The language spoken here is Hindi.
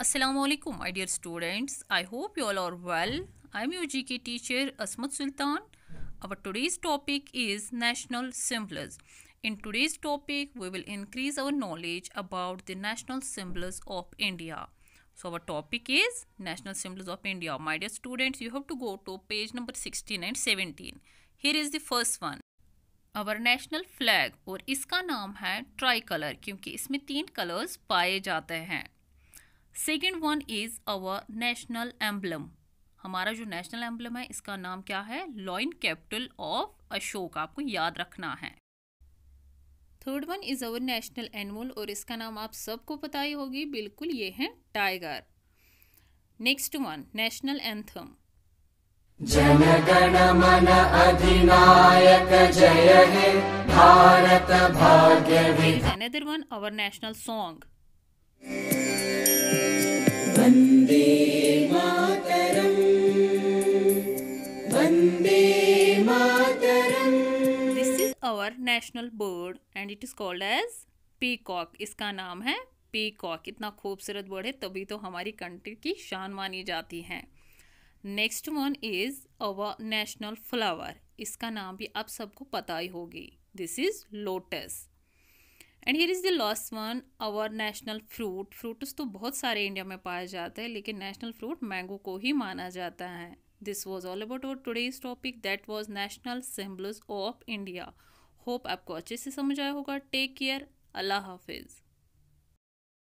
Aslam my dear students I hope you all are well I am U G K teacher Asmat Sultan our today's topic is national symbols in today's topic we will increase our knowledge about the national symbols of India so our topic is national symbols of India my dear students you have to go to page number sixteen and seventeen here is the first one our national flag और इसका नाम है ट्राई कलर क्योंकि इसमें तीन कलर्स पाए जाते हैं second one is our national emblem हमारा जो नेशनल एम्बलम है इसका नाम क्या है लॉइन कैपिटल ऑफ अशोक आपको याद रखना है third one is our national animal और इसका नाम आप सबको पता ही होगी बिल्कुल ये है tiger next one national anthem गण मन अधिनायक जय हे भारत भाग्य another one our national song this is national bird and it is called as peacock इसका नाम है पीकॉक इतना खूबसूरत बर्ड है तभी तो हमारी कंट्री की शान मानी जाती है next one is our national flower इसका नाम भी आप सबको पता ही होगी this is lotus and here is the last one our national fruit fruits तो बहुत सारे इंडिया में पाए जाते हैं लेकिन नेशनल फ्रूट मैंगो को ही माना जाता है this was all about our today's topic that was national symbols of India hope आपको अच्छे से समझ आया होगा टेक केयर अल्लाह हाफिज़